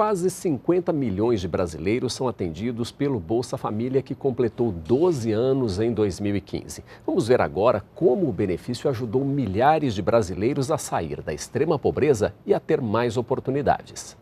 Quase 50 milhões de brasileiros são atendidos pelo Bolsa Família, que completou 12 anos em 2015. Vamos ver agora como o benefício ajudou milhares de brasileiros a sair da extrema pobreza e a ter mais oportunidades.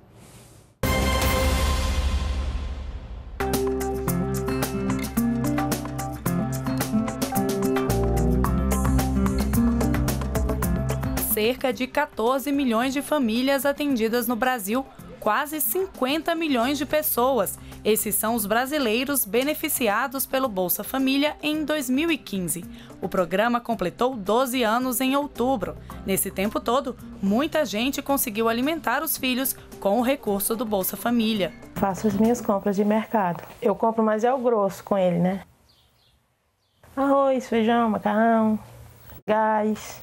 Cerca de 14 milhões de famílias atendidas no Brasil quase 50 milhões de pessoas. Esses são os brasileiros beneficiados pelo Bolsa Família em 2015. O programa completou 12 anos em outubro. Nesse tempo todo, muita gente conseguiu alimentar os filhos com o recurso do Bolsa Família. Faço as minhas compras de mercado. Eu compro mais é o grosso com ele, né? Arroz, feijão, macarrão, gás.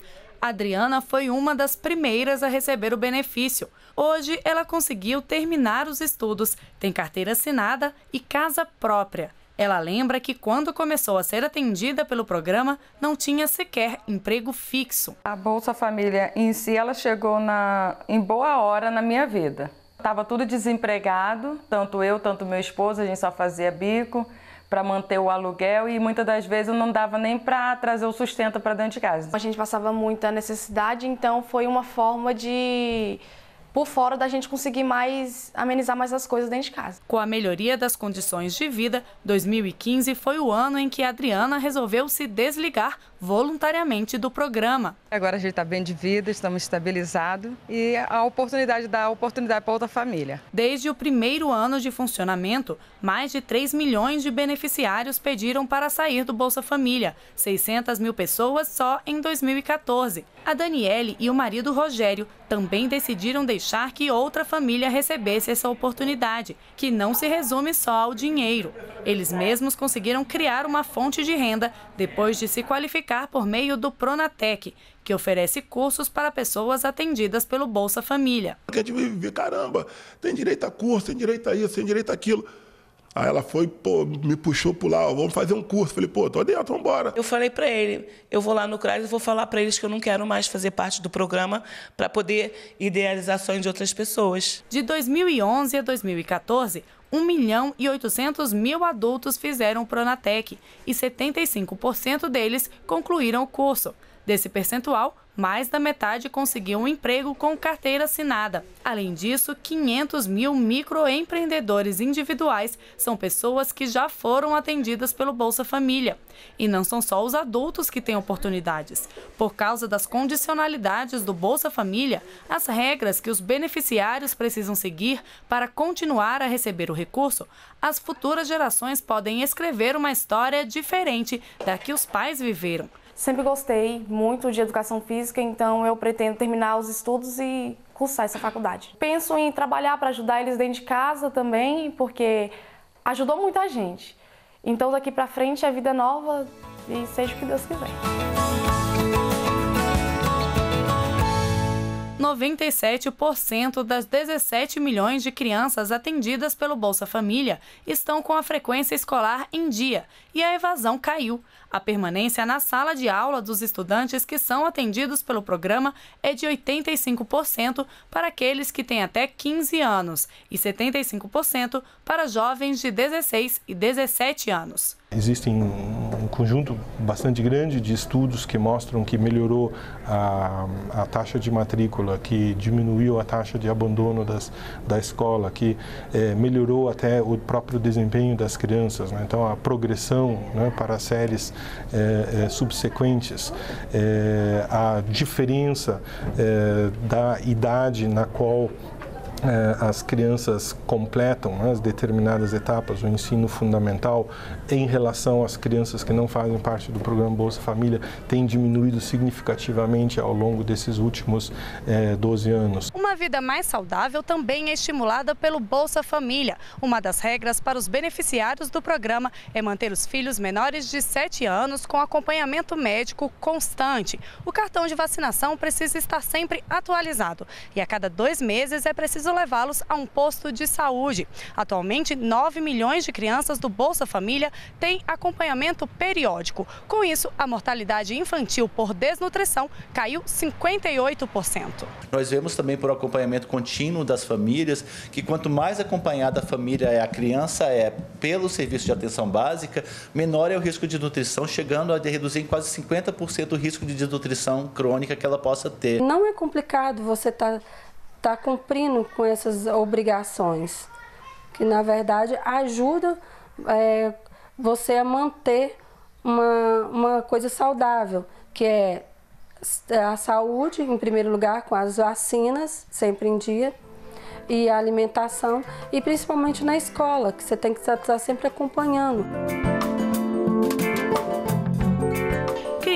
Adriana foi uma das primeiras a receber o benefício. Hoje, ela conseguiu terminar os estudos, tem carteira assinada e casa própria. Ela lembra que quando começou a ser atendida pelo programa, não tinha sequer emprego fixo. A Bolsa Família em si, ela chegou na, em boa hora na minha vida. Estava tudo desempregado, tanto eu, tanto meu esposo, a gente só fazia bico para manter o aluguel e muitas das vezes eu não dava nem para trazer o sustento para dentro de casa. A gente passava muita necessidade, então foi uma forma de por fora da gente conseguir mais amenizar mais as coisas dentro de casa. Com a melhoria das condições de vida, 2015 foi o ano em que a Adriana resolveu se desligar voluntariamente do programa. Agora a gente está bem de vida, estamos estabilizados e a oportunidade dá oportunidade para outra família. Desde o primeiro ano de funcionamento, mais de 3 milhões de beneficiários pediram para sair do Bolsa Família, 600 mil pessoas só em 2014. A Daniele e o marido Rogério também decidiram deixar deixar que outra família recebesse essa oportunidade, que não se resume só ao dinheiro. Eles mesmos conseguiram criar uma fonte de renda depois de se qualificar por meio do Pronatec, que oferece cursos para pessoas atendidas pelo Bolsa Família. a gente vive, caramba, tem direito a curso, tem direito a isso, tem direito a aquilo. Aí ela foi, pô, me puxou para lá, vamos fazer um curso. Falei, pô, tô dentro, vamos embora. Eu falei para ele, eu vou lá no CRAS e vou falar para eles que eu não quero mais fazer parte do programa para poder idealizar sonhos de outras pessoas. De 2011 a 2014, 1 milhão e 800 mil adultos fizeram o Pronatec e 75% deles concluíram o curso. Desse percentual, mais da metade conseguiu um emprego com carteira assinada. Além disso, 500 mil microempreendedores individuais são pessoas que já foram atendidas pelo Bolsa Família. E não são só os adultos que têm oportunidades. Por causa das condicionalidades do Bolsa Família, as regras que os beneficiários precisam seguir para continuar a receber o recurso, as futuras gerações podem escrever uma história diferente da que os pais viveram. Sempre gostei muito de educação física, então eu pretendo terminar os estudos e cursar essa faculdade. Penso em trabalhar para ajudar eles dentro de casa também, porque ajudou muita gente. Então daqui para frente é vida nova e seja o que Deus quiser. 97% das 17 milhões de crianças atendidas pelo Bolsa Família estão com a frequência escolar em dia e a evasão caiu. A permanência na sala de aula dos estudantes que são atendidos pelo programa é de 85% para aqueles que têm até 15 anos e 75% para jovens de 16 e 17 anos. Existem conjunto bastante grande de estudos que mostram que melhorou a, a taxa de matrícula, que diminuiu a taxa de abandono das, da escola, que é, melhorou até o próprio desempenho das crianças. Né? Então, a progressão né, para séries é, é, subsequentes, é, a diferença é, da idade na qual é, as crianças completam né, as determinadas etapas do ensino fundamental em relação às crianças que não fazem parte do programa Bolsa Família tem diminuído significativamente ao longo desses últimos é, eh, 12 anos. Uma vida mais saudável também é estimulada pelo Bolsa Família. Uma das regras para os beneficiários do programa é manter os filhos menores de 7 anos com acompanhamento médico constante. O cartão de vacinação precisa estar sempre atualizado e a cada dois meses é preciso levá-los a um posto de saúde. Atualmente, 9 milhões de crianças do Bolsa Família têm acompanhamento periódico. Com isso, a mortalidade infantil por desnutrição caiu 58%. Nós vemos também por acompanhamento contínuo das famílias que quanto mais acompanhada a família é a criança é pelo serviço de atenção básica, menor é o risco de nutrição, chegando a reduzir em quase 50% o risco de desnutrição crônica que ela possa ter. Não é complicado você estar tá está cumprindo com essas obrigações, que na verdade ajuda é, você a manter uma, uma coisa saudável, que é a saúde, em primeiro lugar, com as vacinas, sempre em dia, e a alimentação, e principalmente na escola, que você tem que estar sempre acompanhando.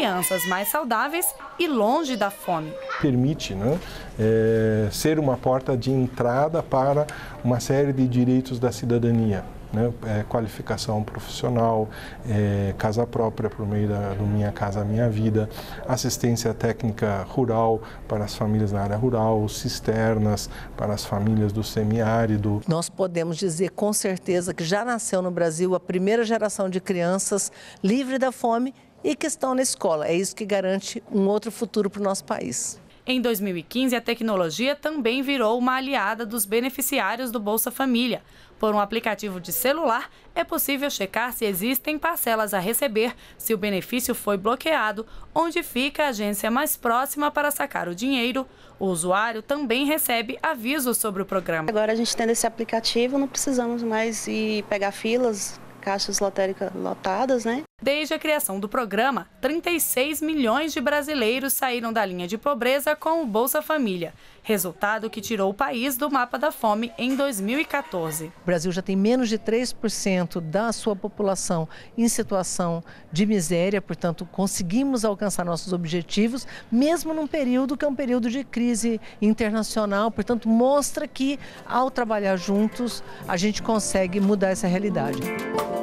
crianças mais saudáveis e longe da fome. Permite né, é, ser uma porta de entrada para uma série de direitos da cidadania. Né, é, qualificação profissional, é, casa própria por meio da, do Minha Casa Minha Vida, assistência técnica rural para as famílias na área rural, cisternas para as famílias do semiárido. Nós podemos dizer com certeza que já nasceu no Brasil a primeira geração de crianças livre da fome e que estão na escola. É isso que garante um outro futuro para o nosso país. Em 2015, a tecnologia também virou uma aliada dos beneficiários do Bolsa Família. Por um aplicativo de celular, é possível checar se existem parcelas a receber, se o benefício foi bloqueado, onde fica a agência mais próxima para sacar o dinheiro. O usuário também recebe avisos sobre o programa. Agora a gente tendo esse aplicativo, não precisamos mais ir pegar filas, caixas lotéricas lotadas, né? Desde a criação do programa, 36 milhões de brasileiros saíram da linha de pobreza com o Bolsa Família, resultado que tirou o país do mapa da fome em 2014. O Brasil já tem menos de 3% da sua população em situação de miséria, portanto, conseguimos alcançar nossos objetivos, mesmo num período que é um período de crise internacional, portanto, mostra que ao trabalhar juntos, a gente consegue mudar essa realidade.